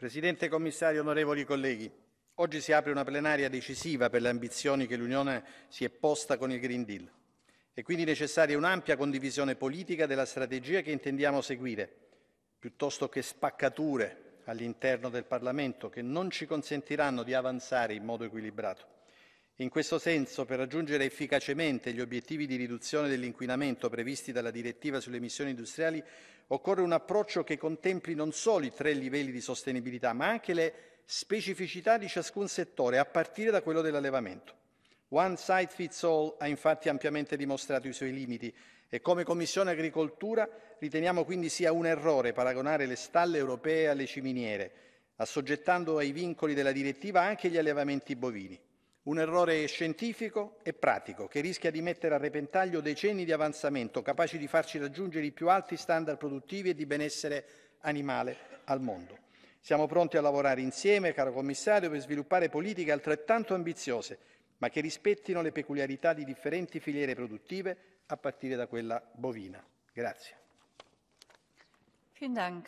Presidente Commissario, onorevoli colleghi, oggi si apre una plenaria decisiva per le ambizioni che l'Unione si è posta con il Green Deal. È quindi necessaria un'ampia condivisione politica della strategia che intendiamo seguire, piuttosto che spaccature all'interno del Parlamento che non ci consentiranno di avanzare in modo equilibrato. In questo senso, per raggiungere efficacemente gli obiettivi di riduzione dell'inquinamento previsti dalla direttiva sulle emissioni industriali, occorre un approccio che contempli non solo i tre livelli di sostenibilità, ma anche le specificità di ciascun settore, a partire da quello dell'allevamento. One size fits all ha infatti ampiamente dimostrato i suoi limiti e come Commissione Agricoltura riteniamo quindi sia un errore paragonare le stalle europee alle ciminiere, assoggettando ai vincoli della direttiva anche gli allevamenti bovini. Un errore scientifico e pratico che rischia di mettere a repentaglio decenni di avanzamento capaci di farci raggiungere i più alti standard produttivi e di benessere animale al mondo. Siamo pronti a lavorare insieme, caro commissario, per sviluppare politiche altrettanto ambiziose, ma che rispettino le peculiarità di differenti filiere produttive, a partire da quella bovina. Grazie.